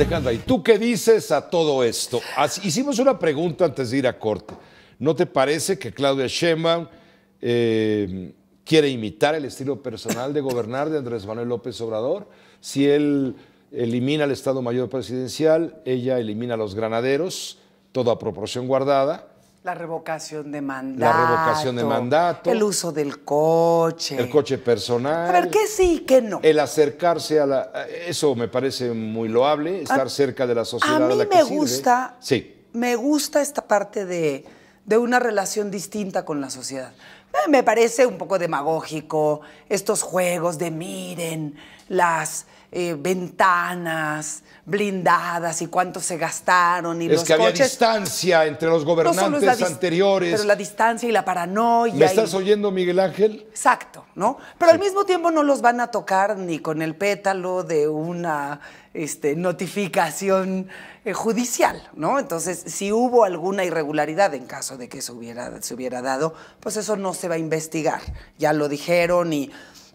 Alejandra, ¿y tú qué dices a todo esto? hicimos una pregunta antes de ir a corte. ¿No te parece que Claudia Sheinbaum eh, quiere imitar el estilo personal de gobernar de Andrés Manuel López Obrador? Si él elimina el Estado Mayor Presidencial, ella elimina a los granaderos, toda proporción guardada, la revocación de mandato. La revocación de mandato. El uso del coche. El coche personal. A ver, ¿qué sí qué no? El acercarse a la... Eso me parece muy loable, estar cerca de la sociedad. A mí la me gusta... Sí. Me gusta esta parte de una relación distinta con la sociedad. Eh, me parece un poco demagógico estos juegos de miren las eh, ventanas blindadas y cuánto se gastaron y es que había distancia entre los gobernantes anteriores. Pero la distancia y la paranoia. ¿Me estás oyendo, Miguel Ángel? Exacto, ¿no? Pero al mismo tiempo no los van a tocar ni con el pétalo de una este, notificación eh, judicial, ¿no? Entonces, si hubo alguna irregularidad en caso de que se hubiera, se hubiera dado, pues eso no se va a investigar. Ya lo dijeron y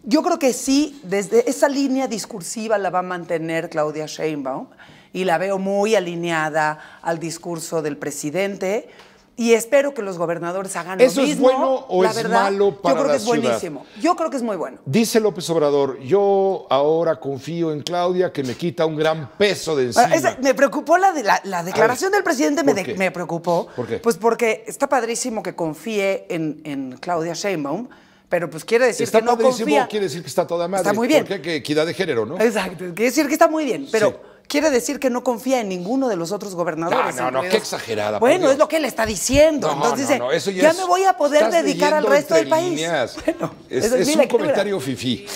yo creo que sí, desde esa línea discursiva la va a mantener Claudia Sheinbaum y la veo muy alineada al discurso del presidente y espero que los gobernadores hagan lo mismo. ¿Eso es bueno o es malo para la Yo creo que es buenísimo. Yo creo que es muy bueno. Dice López Obrador, yo ahora confío en Claudia que me quita un gran peso de encima. me preocupó la, declaración del presidente, me, preocupó. ¿Por qué? Pues porque está padrísimo que confíe en, en Claudia Sheinbaum, pero pues quiere decir que no confía. quiere decir que está toda madre. Está muy bien. Porque que equidad de género, ¿no? Exacto, quiere decir que está muy bien, pero... quiere decir que no confía en ninguno de los otros gobernadores. No, no, no, qué exagerada. Bueno, es lo que él está diciendo. No, Entonces dice, ya, me voy a poder dedicar al resto del país. Bueno, es, es, es un comentario fifí.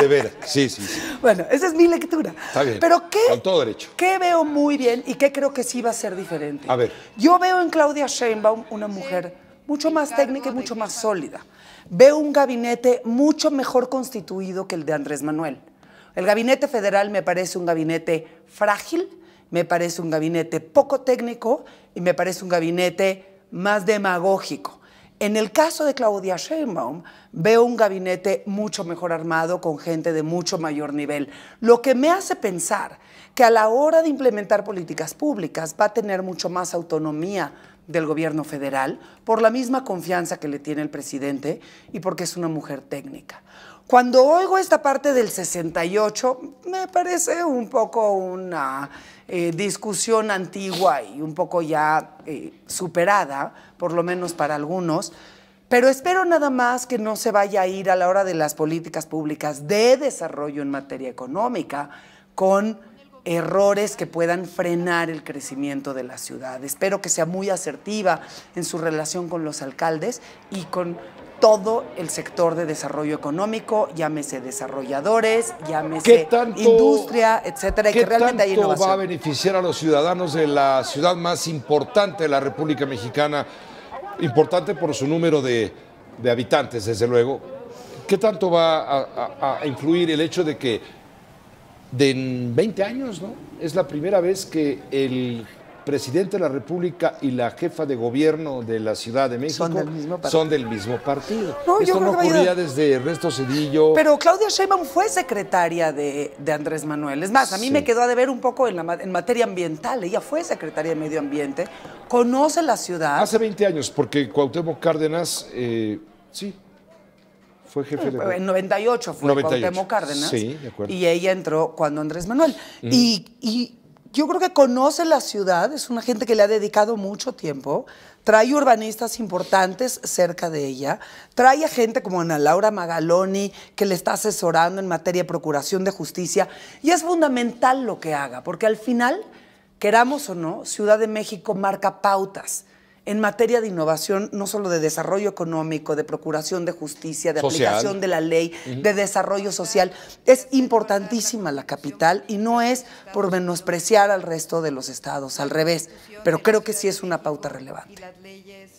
De ver, sí, sí, sí. Bueno, esa es mi lectura. Está bien. Pero ¿qué, con todo derecho. ¿qué veo muy bien y qué creo que sí va a ser diferente? A ver. Yo veo en Claudia Sheinbaum una mujer mucho más técnica y mucho más sólida. Veo un gabinete mucho mejor constituido que el de Andrés Manuel. El gabinete federal me parece un gabinete frágil, me parece un gabinete poco técnico y me parece un gabinete más demagógico. En el caso de Claudia Sheinbaum, veo un gabinete mucho mejor armado con gente de mucho mayor nivel, lo que me hace pensar que a la hora de implementar políticas públicas va a tener mucho más autonomía del gobierno federal por la misma confianza que le tiene el presidente y porque es una mujer técnica. Cuando oigo esta parte del 68, me parece un poco una eh, discusión antigua y un poco ya eh, superada, por lo menos para algunos, pero espero nada más que no se vaya a ir a la hora de las políticas públicas de desarrollo en materia económica con errores que puedan frenar el crecimiento de la ciudad. Espero que sea muy asertiva en su relación con los alcaldes y con todo el sector de desarrollo económico, llámese desarrolladores, llámese industria, etcétera, ¿Qué que va a beneficiar a los ciudadanos de la ciudad más importante de la República Mexicana, importante por su número de, habitantes, desde luego? ¿Qué tanto va a influir el hecho de que de 20 años, ¿no? Es la primera vez que el presidente de la República y la jefa de gobierno de la Ciudad de México son del mismo partido. No, Esto no ocurría desde Ernesto Cedillo. Pero Claudia Sheinbaum fue secretaria de, Andrés Manuel. Es más, a mí me quedó a deber un poco en, la, en materia ambiental. Ella fue secretaria de Medio Ambiente, conoce la ciudad. Hace 20 años, porque Cuauhtémoc Cárdenas, eh, sí, fue jefe eh, de... En 98 fue 98. Cárdenas. de acuerdo. Y ella entró cuando Andrés Manuel. Y, y, yo creo que conoce la ciudad, es una gente que le ha dedicado mucho tiempo, trae urbanistas importantes cerca de ella, trae a gente como Ana Laura Magaloni, que le está asesorando en materia de procuración de justicia, y es fundamental lo que haga, porque al final, queramos o no, Ciudad de México marca pautas en materia de innovación, no solo de desarrollo económico, de procuración de justicia, de aplicación de la ley, de desarrollo social. Es importantísima la capital y no es por menospreciar al resto de los estados, al revés, pero creo que sí es una pauta relevante.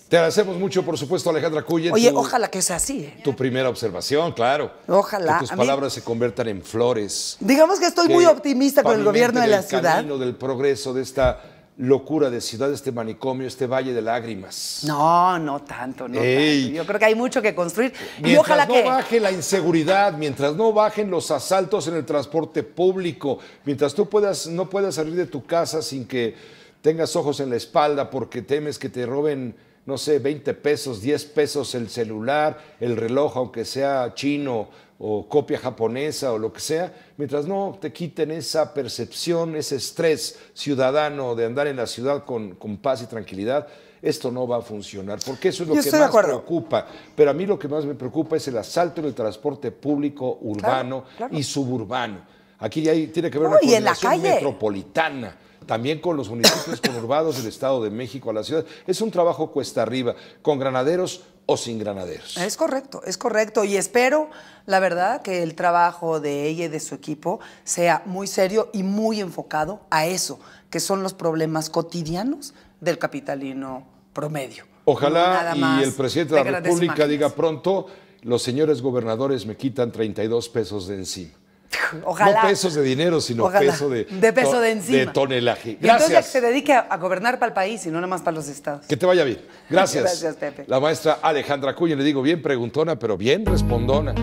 Te agradecemos mucho, por supuesto, Alejandra Cuyen. Oye, ojalá que sea así. ¿eh? Tu primera observación, claro. Ojalá. Que tus palabras se conviertan en flores. Digamos que estoy muy optimista con el gobierno de la ciudad. El camino del progreso de esta locura de ciudad, este manicomio, este valle de lágrimas. No, no tanto, no tanto. Yo creo que hay mucho que construir. y ojalá no que... baje la inseguridad, mientras no bajen los asaltos en el transporte público, mientras tú puedas, no puedas salir de tu casa sin que tengas ojos en la espalda porque temes que te roben no sé, 20 pesos, 10 pesos el celular, el reloj, aunque sea chino o copia japonesa o lo que sea, mientras no te quiten esa percepción, ese estrés ciudadano de andar en la ciudad con, paz y tranquilidad, esto no va a funcionar, porque eso es lo que más preocupa. Pero a mí lo que más me preocupa es el asalto en el transporte público urbano y suburbano. Aquí ya tiene que ver una y la metropolitana también con los municipios conurbados del Estado de México a la ciudad. Es un trabajo cuesta arriba, con granaderos o sin granaderos. Es correcto, es correcto. Y espero, la verdad, que el trabajo de ella y de su equipo sea muy serio y muy enfocado a eso, que son los problemas cotidianos del capitalino promedio. Ojalá y el presidente de, la República diga pronto, los señores gobernadores me quitan 32 pesos de encima. No pesos de dinero, sino peso de. De peso de encima. De tonelaje. Gracias. Y entonces que se dedique a, gobernar para el país y no nada más para los estados. Que te vaya bien. Gracias. Gracias, Pepe. La maestra Alejandra Cuña, le digo bien preguntona, pero bien respondona.